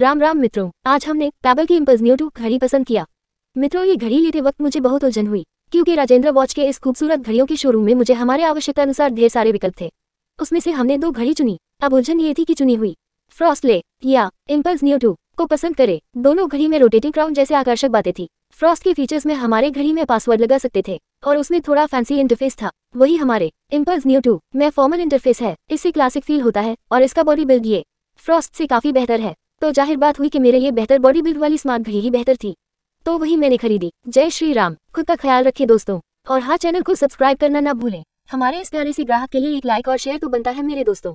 राम राम मित्रों आज हमने पैबल की इम्पल्स न्यू टू घड़ी पसंद किया मित्रों ये घड़ी लेते वक्त मुझे बहुत उलझन हुई क्योंकि राजेंद्र वॉच के इस खूबसूरत घड़ियों के शोरूम में मुझे हमारे आवश्यकता अनुसार ढेर सारे विकल्प थे उसमें से हमने दो घड़ी चुनी अब उलझन ये थी कि चुनी हुई फ्रॉस्टले या इम्पल्स न्यू टू को पसंद करे दोनों घड़ी में रोटेटिंग क्राउन जैसे आकर्षक बातें थी फ्रॉस्ट के फीचर्स में हमारे घड़ी में पासवर्ड लगा सकते थे और उसमें थोड़ा फैंसी इंटरफेस था वही हमारे इम्पल्स न्यू टू में फॉर्मल इंटरफेस है इससे क्लासिक फील होता है और इसका बॉडी बिल्ड ये फ्रॉस्ट से काफी बेहतर है तो जाहिर बात हुई कि मेरे लिए बेहतर बॉडी बिल्ड वाली स्मार्ट घड़ी ही बेहतर थी तो वही मैंने खरीदी जय श्री राम खुद का ख्याल रखे दोस्तों और हाँ चैनल को सब्सक्राइब करना ना भूलें हमारे इस प्यारे से ग्राहक के लिए एक लाइक और शेयर तो बनता है मेरे दोस्तों